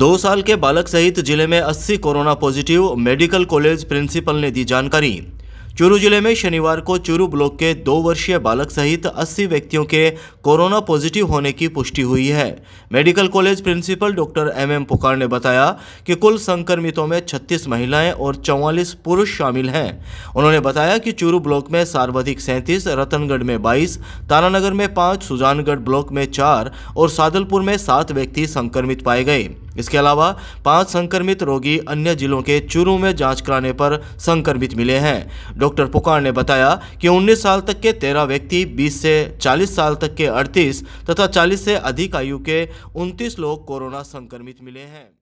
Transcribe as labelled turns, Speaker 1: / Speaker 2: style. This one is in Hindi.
Speaker 1: दो साल के बालक सहित जिले में 80 corona positive medical college principal ने दी जानकारी चूरू जिले में शनिवार को चूरू ब्लॉक के दो वर्षीय बालक सहित 80 व्यक्तियों के कोरोना पॉजिटिव होने की पुष्टि हुई है medical college principal doctor M M Pukar ने बताया कि कुल संक्रमितों में 36 महिलाएं और 44 पुरुष शामिल हैं उन्होंने बताया कि चूरू ब्लॉक में सर्वाधिक सैंतीस रतनगढ़ में बाईस तारानगर में पाँच सुजानगढ़ ब्लॉक में चार और सादलपुर में सात व्यक्ति संक्रमित पाए गए इसके अलावा पांच संक्रमित रोगी अन्य जिलों के चूरू में जांच कराने पर संक्रमित मिले हैं डॉक्टर पुकार ने बताया कि 19 साल तक के 13 व्यक्ति 20 से 40 साल तक के 38 तथा 40 से अधिक आयु के 29 लोग कोरोना संक्रमित मिले हैं